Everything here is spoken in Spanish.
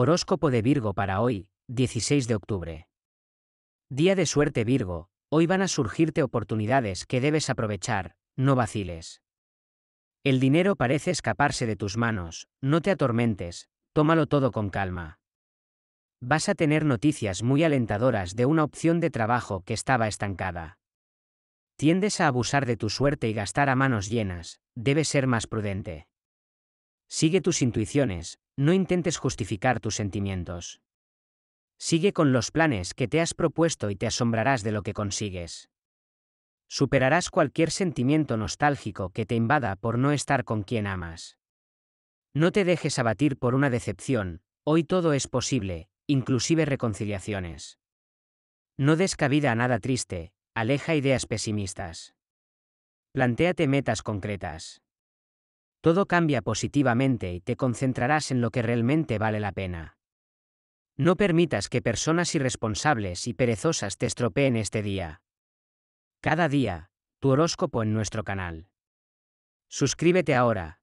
Horóscopo de Virgo para hoy, 16 de octubre. Día de suerte Virgo, hoy van a surgirte oportunidades que debes aprovechar, no vaciles. El dinero parece escaparse de tus manos, no te atormentes, tómalo todo con calma. Vas a tener noticias muy alentadoras de una opción de trabajo que estaba estancada. Tiendes a abusar de tu suerte y gastar a manos llenas, debes ser más prudente. Sigue tus intuiciones, no intentes justificar tus sentimientos. Sigue con los planes que te has propuesto y te asombrarás de lo que consigues. Superarás cualquier sentimiento nostálgico que te invada por no estar con quien amas. No te dejes abatir por una decepción, hoy todo es posible, inclusive reconciliaciones. No des cabida a nada triste, aleja ideas pesimistas. Plantéate metas concretas. Todo cambia positivamente y te concentrarás en lo que realmente vale la pena. No permitas que personas irresponsables y perezosas te estropeen este día. Cada día, tu horóscopo en nuestro canal. Suscríbete ahora,